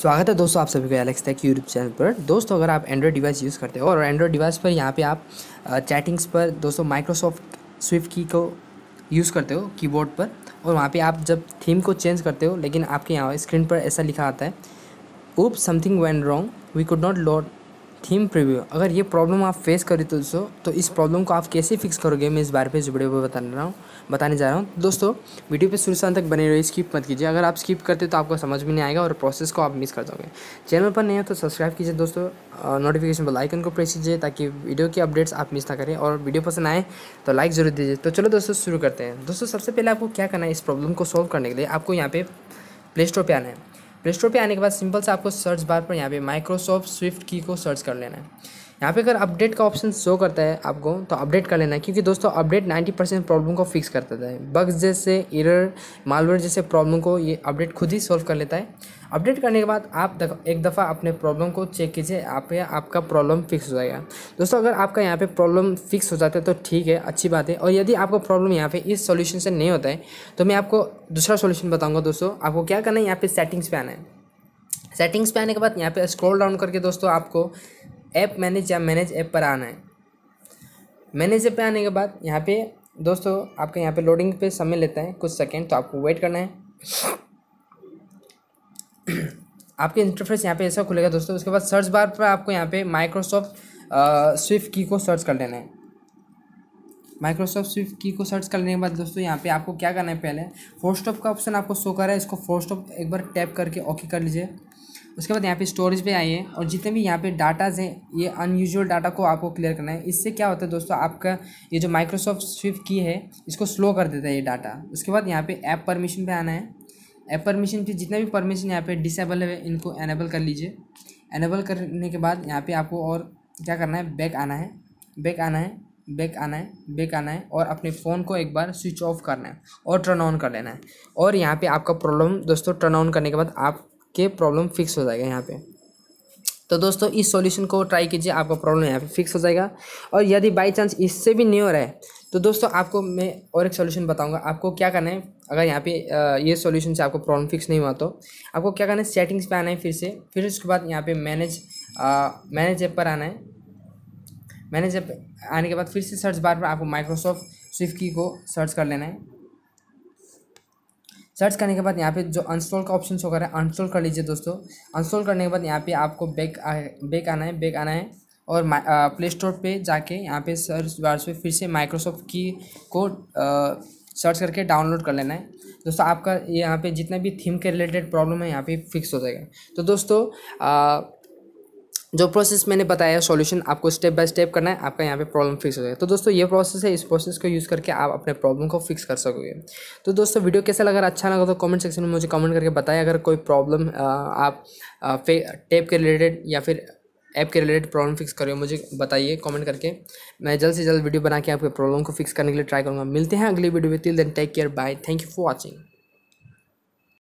स्वागत है दोस्तों आप सभी को एलेक्स टेक यूट्यूब चैनल पर दोस्तों अगर आप एंड्रॉयड डिवाइस यूज़ करते हो और एंड्रॉयड डिवाइस पर यहाँ पे आप चैटिंग्स पर दोस्तों माइक्रोसॉफ्ट स्विफ्ट की को यूज़ करते हो कीबोर्ड पर और वहाँ पे आप जब थीम को चेंज करते हो लेकिन आपके यहाँ स्क्रीन पर ऐसा लिखा आता है oops something went wrong we could not load theme preview अगर ये प्रॉब्लम आप फेस करें तो दोस्तों तो इस प्रॉब्लम को आप कैसे फिक्स करोगे मैं इस बारे पे इस वीडियो पर बता रहा हूँ बताने जा रहा हूँ दोस्तों वीडियो पे शुरू से अंत तक बने रहिए स्किप मत कीजिए अगर आप स्किप करते तो आपको समझ में नहीं आएगा और प्रोसेस को आप मिस कर दोगे चैनल पर नहीं हो तो सब्सक्राइब कीजिए दोस्तों नोटिफिकेशन पर आइकन को प्रेस कीजिए ताकि वीडियो की अपडेट्स आप मिस ना करें और वीडियो पसंद आए तो लाइक ज़रूर दीजिए तो चलो दोस्तों शुरू करते हैं दोस्तों सबसे पहले आपको क्या करना है इस प्रॉब्लम को सॉल्व करने के लिए आपको यहाँ पे प्ले स्टोर पर आना है प्ले स्टोर पर आने के बाद सिंपल से आपको सर्च बार पर यहाँ पे माइक्रोसॉफ्ट स्विफ्ट की को सर्च कर लेना है यहाँ पे अगर अपडेट का ऑप्शन शो करता है आपको तो अपडेट कर लेना है क्योंकि दोस्तों अपडेट 90 परसेंट प्रॉब्लम को फिक्स कर देता है बग्स जैसे इरर मालवेयर जैसे प्रॉब्लम को ये अपडेट खुद ही सॉल्व कर लेता है अपडेट करने के बाद आप एक दफ़ा अपने प्रॉब्लम को चेक कीजिए आप या आपका प्रॉब्लम फिक्स हो जाएगा दोस्तों अगर आपका यहाँ पे प्रॉब्लम फिक्स हो जाता है तो ठीक है अच्छी बात है और यदि आपका प्रॉब्लम यहाँ पे इस सॉल्यूशन से नहीं होता है तो मैं आपको दूसरा सॉल्यूशन बताऊँगा दोस्तों आपको क्या करना है यहाँ पर सेटिंग्स पर आना है सेटिंग्स पर आने के बाद यहाँ पे स्क्रोल डाउन करके दोस्तों आपको ऐप मैनेज या मैनेज ऐप पर आना है मैनेज ऐप पर आने के बाद यहाँ पे दोस्तों आपके यहाँ पे लोडिंग पे समय लेता है कुछ सेकेंड तो आपको वेट करना है आपके इंटरफेस यहाँ पे ऐसा खुलेगा दोस्तों उसके बाद सर्च बार पर आपको यहाँ पे माइक्रोसॉफ्ट स्विफ्ट की को सर्च कर लेना है माइक्रोसॉफ्ट स्विफ्ट की को सर्च करने के बाद दोस्तों यहाँ पे आपको क्या करना है पहले फोर स्टॉप का ऑप्शन आपको शो कर रहा है इसको फोर स्टॉप एक बार टैप करके ओके कर लीजिए उसके बाद यहाँ पे स्टोरेज पे आइए और जितने भी यहाँ पे डाटाज हैं ये अनयूजुअल डाटा को आपको क्लियर करना है इससे क्या होता है दोस्तों आपका ये जो माइक्रोसॉफ्ट स्विफ्ट की है इसको स्लो कर देता है ये डाटा उसके बाद यहाँ पे ऐप परमिशन पे आना है ऐप परमिशन पे जितना भी परमिशन यहाँ पे डिसेबल है इनको एनेबल कर लीजिए एनेबल करने के बाद यहाँ पर आपको और क्या करना है बैक आना है बैक आना है बैक आना है बैक आना है और अपने फ़ोन को एक बार स्विच ऑफ करना है और टर्न ऑन कर लेना है और यहाँ पे आपका प्रॉब्लम दोस्तों टर्न ऑन करने के बाद आप के प्रॉब्लम फिक्स हो जाएगा यहाँ पे तो दोस्तों इस सॉल्यूशन को ट्राई कीजिए आपका प्रॉब्लम यहाँ पे फिक्स हो जाएगा और यदि बाई चांस इससे भी नहीं हो रहा है तो दोस्तों आपको मैं और एक सॉल्यूशन बताऊंगा आपको क्या करना है अगर यहाँ पे ये सॉल्यूशन से आपको प्रॉब्लम फिक्स नहीं हुआ तो आपको क्या करना है सेटिंग्स पे आना है फिर से फिर उसके बाद यहाँ पे मैनेज मैनेज ऐप पर आना है मैनेज ऐप आने के बाद फिर से सर्च बार पर आपको माइक्रोसॉफ्ट स्विफ्ट की को सर्च कर लेना है सर्च करने के बाद यहाँ पे जो अनस्टॉल का ऑप्शन शो कर रहा है अनस्टॉल कर लीजिए दोस्तों अनस्टॉल करने के बाद यहाँ पे आपको बैक बैक आना है बैक आना है और प्ले स्टोर पर जाके यहाँ पे सर्च बार पे फिर से माइक्रोसॉफ्ट की को सर्च करके डाउनलोड कर लेना है दोस्तों आपका यहाँ पे जितना भी थीम के रिलेटेड प्रॉब्लम है यहाँ पे फिक्स हो जाएगा तो दोस्तों आ, जो प्रोसेस मैंने बताया सॉल्यूशन आपको स्टेप बाय स्टेप करना है आपका यहाँ पे प्रॉब्लम फिक्स हो जाए तो दोस्तों ये प्रोसेस है इस प्रोसेस को यूज़ करके आप अपने प्रॉब्लम को फिक्स कर सकोगे तो दोस्तों वीडियो कैसा लगा अच्छा लगा तो कमेंट सेक्शन में मुझे कमेंट करके बताएं अगर कोई प्रॉब्लम आप टेप के रिलेटेड या फिर ऐप के रिलेटेड प्रॉब्लम फिक्स करो मुझे बताइए कमेंट करके मैं जल्द से जल्द वीडियो बना के आपके प्रॉब्लम को फिक्स करने के लिए ट्राई करूँगा मिलते हैं अगली वीडियो में till then take care bye thank you for watching